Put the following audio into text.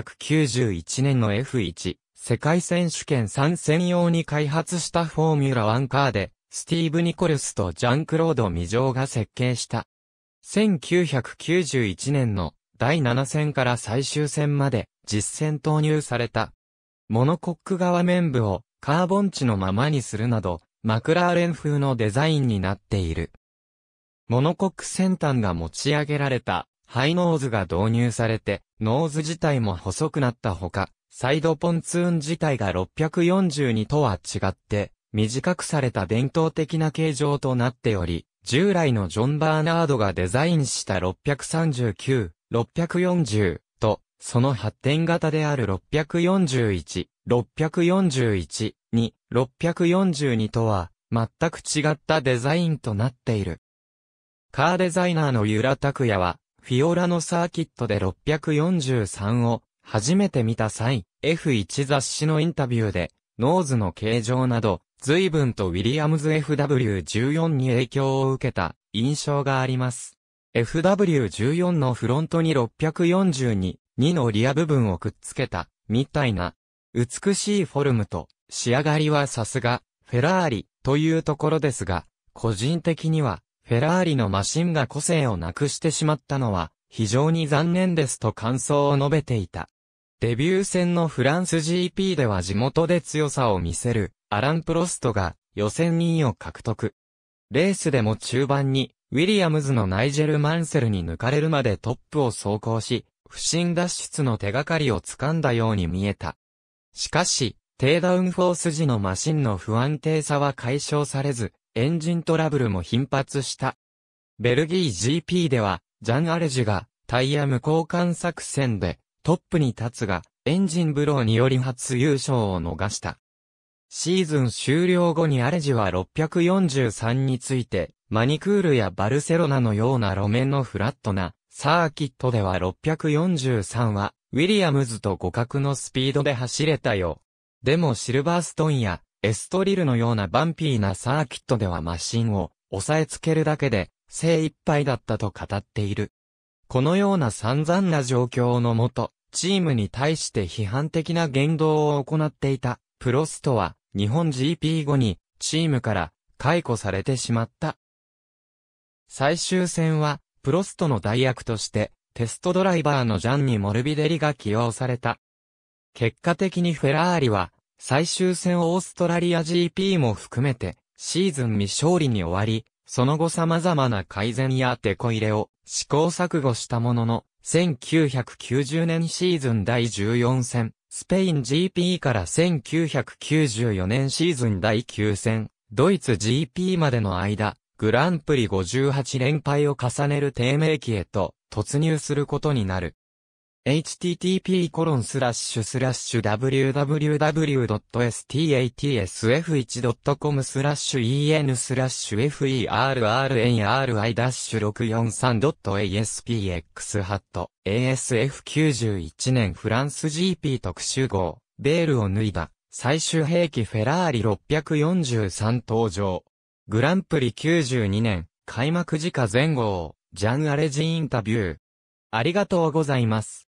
1991年の F1 世界選手権参戦用に開発したフォーミュラ1カーで、スティーブ・ニコルスとジャン・クロード・ミジョーが設計した。1991年の第7戦から最終戦まで実戦投入された。モノコック側面部をカーボン値のままにするなど、マクラーレン風のデザインになっている。モノコック先端が持ち上げられたハイノーズが導入されて、ノーズ自体も細くなったほか、サイドポンツーン自体が642とは違って、短くされた伝統的な形状となっており、従来のジョン・バーナードがデザインした639、640と、その発展型である641、641、2、642とは、全く違ったデザインとなっている。カーデザイナーのユラタクヤは、フィオラのサーキットで643を初めて見た際、F1 雑誌のインタビューで、ノーズの形状など、随分とウィリアムズ FW14 に影響を受けた印象があります。FW14 のフロントに642、2のリア部分をくっつけた、みたいな、美しいフォルムと仕上がりはさすが、フェラーリというところですが、個人的にはフェラーリのマシンが個性をなくしてしまったのは、非常に残念ですと感想を述べていた。デビュー戦のフランス GP では地元で強さを見せる、アラン・プロストが予選2位を獲得。レースでも中盤に、ウィリアムズのナイジェル・マンセルに抜かれるまでトップを走行し、不審脱出の手がかりを掴んだように見えた。しかし、低ダウンフォース時のマシンの不安定さは解消されず、エンジントラブルも頻発した。ベルギー GP では、ジャン・アレジュがタイヤ無交換作戦でトップに立つが、エンジンブローにより初優勝を逃した。シーズン終了後にアレジは643について、マニクールやバルセロナのような路面のフラットなサーキットでは643は、ウィリアムズと互角のスピードで走れたよ。でもシルバーストンやエストリルのようなバンピーなサーキットではマシンを押さえつけるだけで精一杯だったと語っている。このような散々な状況のもと、チームに対して批判的な言動を行っていたプロストは日本 GP 後にチームから解雇されてしまった。最終戦はプロストの代役としてテストドライバーのジャンニ・モルビデリが起用された。結果的にフェラーリは最終戦オーストラリア GP も含めて、シーズン未勝利に終わり、その後様々な改善やデコ入れを試行錯誤したものの、1990年シーズン第14戦、スペイン GP から1994年シーズン第9戦、ドイツ GP までの間、グランプリ58連敗を重ねる低迷期へと突入することになる。http://www.statsf1.com スラッシュ en スラッシュ ferrnri-643.aspx ハット ASF91 年フランス GP 特集号ベールを脱いだ最終兵器フェラーリ643登場グランプリ92年開幕時価前後ジャン・アレジインタビューありがとうございます。